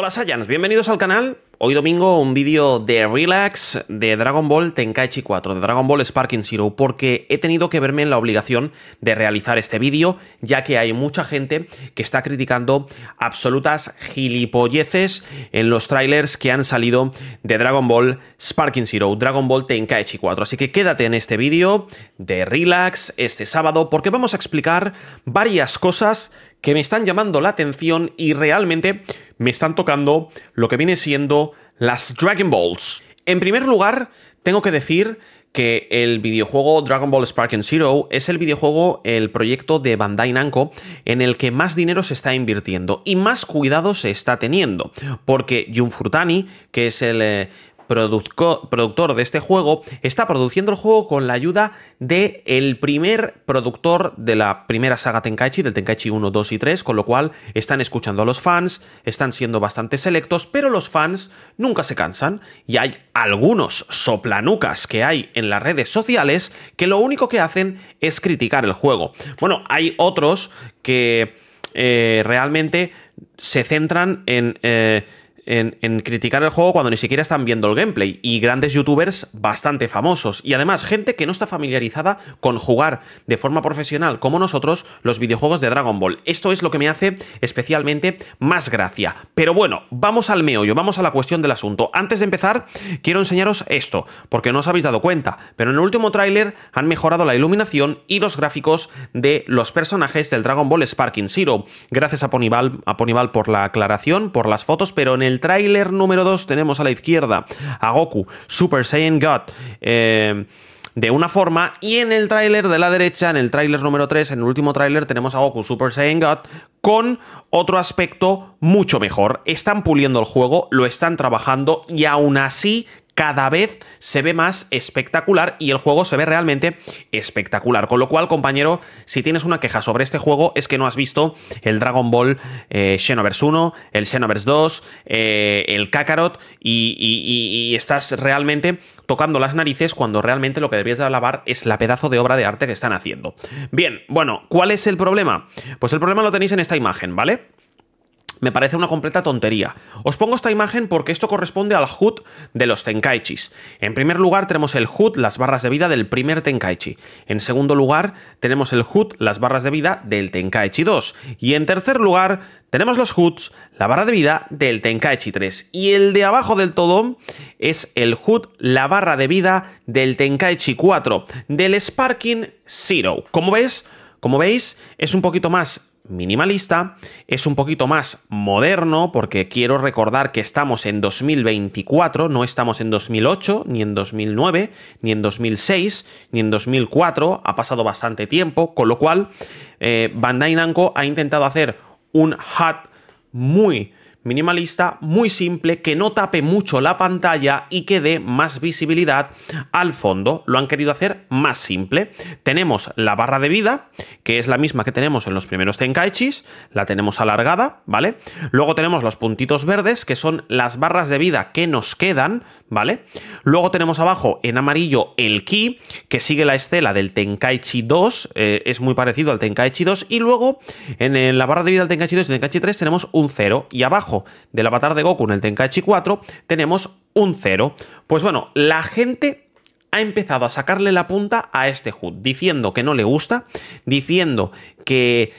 Hola Saiyans, bienvenidos al canal. Hoy domingo un vídeo de Relax de Dragon Ball Tenkaichi 4, de Dragon Ball Sparking Zero, porque he tenido que verme en la obligación de realizar este vídeo, ya que hay mucha gente que está criticando absolutas gilipolleces en los trailers que han salido de Dragon Ball Sparking Zero, Dragon Ball Tenkaichi 4. Así que quédate en este vídeo de Relax este sábado, porque vamos a explicar varias cosas que me están llamando la atención y realmente me están tocando lo que viene siendo las Dragon Balls. En primer lugar, tengo que decir que el videojuego Dragon Ball Spark Zero es el videojuego, el proyecto de Bandai Namco en el que más dinero se está invirtiendo y más cuidado se está teniendo, porque Jun Furtani, que es el eh, productor de este juego, está produciendo el juego con la ayuda de el primer productor de la primera saga Tenkaichi, del Tenkaichi 1, 2 y 3, con lo cual están escuchando a los fans, están siendo bastante selectos, pero los fans nunca se cansan y hay algunos soplanucas que hay en las redes sociales que lo único que hacen es criticar el juego. Bueno, hay otros que eh, realmente se centran en... Eh, en, criticar el juego cuando ni siquiera están viendo el gameplay. Y grandes youtubers bastante famosos. Y además, gente que no está familiarizada con jugar de forma profesional, como nosotros, los videojuegos de Dragon Ball. Esto es lo que me hace especialmente más gracia. Pero bueno, vamos al meollo, vamos a la cuestión del asunto. Antes de empezar, quiero enseñaros esto, porque no os habéis dado cuenta, pero en el último tráiler han mejorado la iluminación y los gráficos de los personajes del Dragon Ball Sparking Zero. Gracias a Ponival a por la aclaración, por las fotos, pero en el Trailer tráiler número 2 tenemos a la izquierda a Goku, Super Saiyan God. Eh, de una forma y en el tráiler de la derecha, en el tráiler número 3, en el último tráiler tenemos a Goku Super Saiyan God con otro aspecto mucho mejor. Están puliendo el juego, lo están trabajando y aún así cada vez se ve más espectacular y el juego se ve realmente espectacular. Con lo cual, compañero, si tienes una queja sobre este juego es que no has visto el Dragon Ball eh, Xenoverse 1, el Xenoverse 2, eh, el Kakarot y, estás realmente tocando las narices cuando realmente lo que deberías de alabar es la pedazo de obra de arte que están haciendo. Bien, bueno, ¿cuál es el problema? Pues el problema lo tenéis en esta imagen, ¿vale? me parece una completa tontería. Os pongo esta imagen porque esto corresponde al HUD de los Tenkaichis. En primer lugar tenemos el HUD, las barras de vida del primer Tenkaichi. En segundo lugar tenemos el HUD, las barras de vida del Tenkaichi 2. Y en tercer lugar tenemos los HUDs, la barra de vida del Tenkaichi 3. Y el de abajo del todo es el HUD, la barra de vida del Tenkaichi 4, del Sparking Zero. Como ves, como veis, es un poquito más minimalista, es un poquito más moderno porque quiero recordar que estamos en 2024, no estamos en 2008, ni en 2009, ni en 2006, ni en 2004, ha pasado bastante tiempo, con lo cual eh, Bandai Namco ha intentado hacer un hat muy minimalista, muy simple, que no tape mucho la pantalla y que dé más visibilidad al fondo. Lo han querido hacer más simple. Tenemos la barra de vida, que es la misma que tenemos en los primeros Tenkaichis, la tenemos alargada, ¿vale? Luego tenemos los puntitos verdes, que son las barras de vida que nos quedan, ¿vale? Luego tenemos abajo en amarillo el Ki, que sigue la estela del Tenkaichi 2, eh, es muy parecido al Tenkaichi 2, y luego en la barra de vida del Tenkaichi 2 y Tenkaichi 3 tenemos un 0, y abajo del avatar de Goku en el Tenkaichi 4 tenemos un 0. Pues bueno, la gente ha empezado a sacarle la punta a este HUD, diciendo que no le gusta, diciendo que,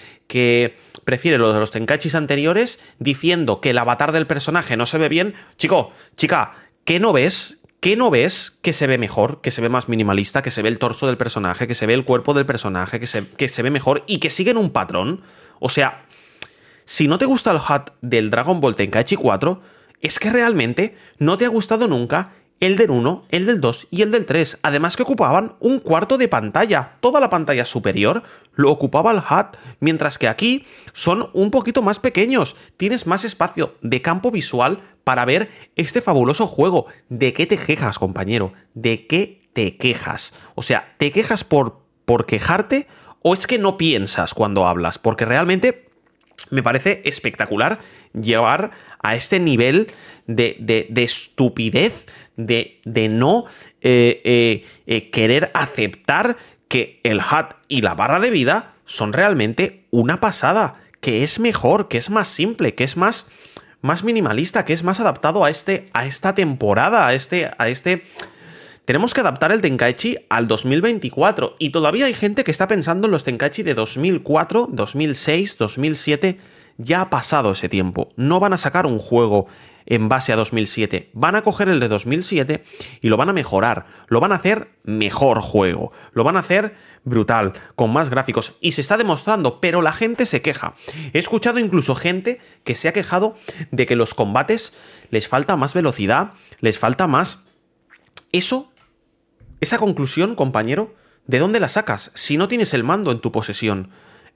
prefiere lo de los tenkachis anteriores, diciendo que el avatar del personaje no se ve bien. Chico, chica, ¿qué no ves? ¿Qué no ves que se ve mejor, que se ve más minimalista, que se ve el torso del personaje, que se ve el cuerpo del personaje, que que se ve mejor y que siguen un patrón? O sea, si no te gusta el HUD del Dragon Ball Tenkaichi 4, es que realmente no te ha gustado nunca el del 1, el del 2 y el del 3. Además que ocupaban un cuarto de pantalla. Toda la pantalla superior lo ocupaba el HUD, mientras que aquí son un poquito más pequeños. Tienes más espacio de campo visual para ver este fabuloso juego. ¿De qué te quejas, compañero? ¿De qué te quejas? O sea, ¿te quejas por, por quejarte o es que no piensas cuando hablas? Porque realmente me parece espectacular llevar a este nivel de, estupidez, de, de no eh, eh, eh, querer aceptar que el hat y la barra de vida son realmente una pasada, que es mejor, que es más simple, que es más, más minimalista, que es más adaptado a, este, a esta temporada, a este... A este tenemos que adaptar el Tenkaichi al 2024 y todavía hay gente que está pensando en los Tenkaichi de 2004, 2006, 2007. Ya ha pasado ese tiempo. No van a sacar un juego en base a 2007. Van a coger el de 2007 y lo van a mejorar. Lo van a hacer mejor juego. Lo van a hacer brutal, con más gráficos. Y se está demostrando, pero la gente se queja. He escuchado incluso gente que se ha quejado de que los combates les falta más velocidad, les falta más... Eso esa conclusión, compañero, ¿de dónde la sacas si no tienes el mando en tu posesión?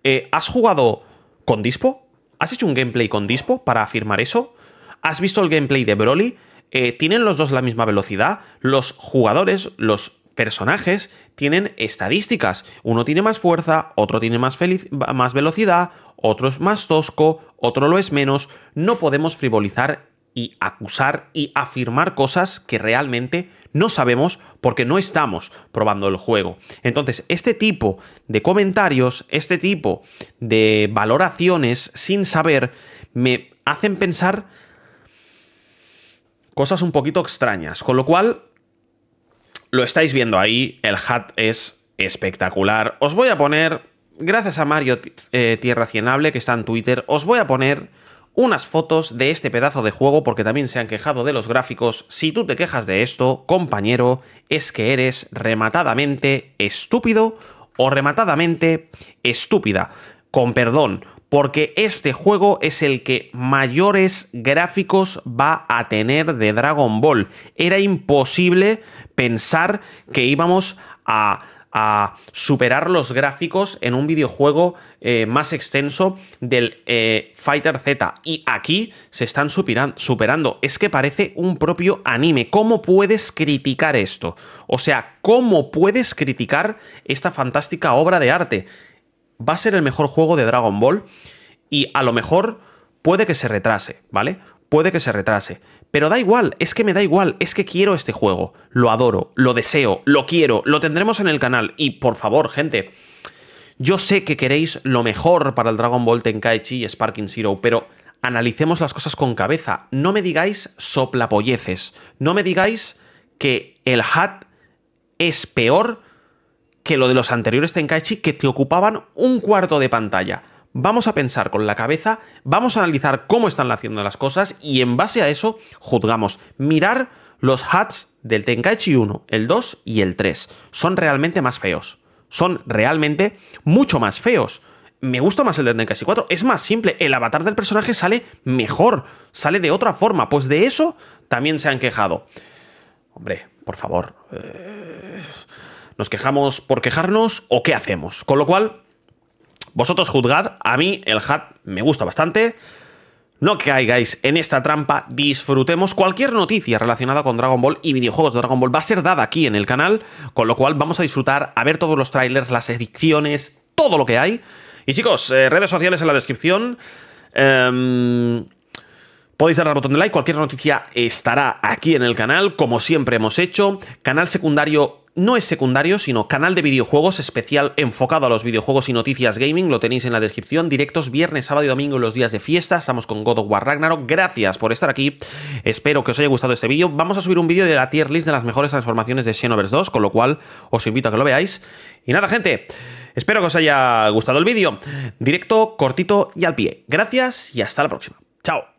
Eh, ¿Has jugado con Dispo? ¿Has hecho un gameplay con Dispo para afirmar eso? ¿Has visto el gameplay de Broly? Eh, ¿Tienen los dos la misma velocidad? Los jugadores, los personajes, tienen estadísticas. Uno tiene más fuerza, otro tiene más, más velocidad, otro es más tosco, otro lo es menos. No podemos frivolizar y acusar y afirmar cosas que realmente no sabemos porque no estamos probando el juego. Entonces, este tipo de comentarios, este tipo de valoraciones sin saber, me hacen pensar cosas un poquito extrañas. Con lo cual, lo estáis viendo ahí, el hat es espectacular. Os voy a poner, gracias a Mario eh, Tierra Cienable, que está en Twitter, os voy a poner unas fotos de este pedazo de juego porque también se han quejado de los gráficos. Si tú te quejas de esto, compañero, es que eres rematadamente estúpido o rematadamente estúpida. Con perdón, porque este juego es el que mayores gráficos va a tener de Dragon Ball. Era imposible pensar que íbamos a a superar los gráficos en un videojuego eh, más extenso del eh, Fighter Z. Y aquí se están superando. Es que parece un propio anime. ¿Cómo puedes criticar esto? O sea, ¿cómo puedes criticar esta fantástica obra de arte? Va a ser el mejor juego de Dragon Ball y a lo mejor puede que se retrase, ¿vale? puede que se retrase. Pero da igual, es que me da igual, es que quiero este juego. Lo adoro, lo deseo, lo quiero, lo tendremos en el canal. Y por favor, gente, yo sé que queréis lo mejor para el Dragon Ball Tenkaichi y Sparking Zero, pero analicemos las cosas con cabeza. No me digáis soplapolleces. No me digáis que el hat es peor que lo de los anteriores Tenkaichi que te ocupaban un cuarto de pantalla vamos a pensar con la cabeza, vamos a analizar cómo están haciendo las cosas y en base a eso juzgamos. Mirar los hats del Tenkaichi 1, el 2 y el 3. Son realmente más feos. Son realmente mucho más feos. Me gusta más el del Tenkaichi 4. Es más simple. El avatar del personaje sale mejor. Sale de otra forma. Pues de eso también se han quejado. Hombre, por favor. Eh, ¿Nos quejamos por quejarnos o qué hacemos? Con lo cual, vosotros juzgad, a mí el hat me gusta bastante. No caigáis en esta trampa, disfrutemos. Cualquier noticia relacionada con Dragon Ball y videojuegos de Dragon Ball va a ser dada aquí en el canal, con lo cual vamos a disfrutar, a ver todos los trailers, las ediciones, todo lo que hay. Y chicos, eh, redes sociales en la descripción. Em, podéis darle al botón de like, cualquier noticia estará aquí en el canal, como siempre hemos hecho. Canal secundario no es secundario, sino canal de videojuegos especial enfocado a los videojuegos y noticias gaming, lo tenéis en la descripción, directos viernes, sábado y domingo en los días de fiesta, estamos con God of War Ragnarok, gracias por estar aquí, espero que os haya gustado este vídeo, vamos a subir un vídeo de la tier list de las mejores transformaciones de Xenoverse 2, con lo cual os invito a que lo veáis, y nada gente, espero que os haya gustado el vídeo, directo, cortito y al pie, gracias y hasta la próxima, chao.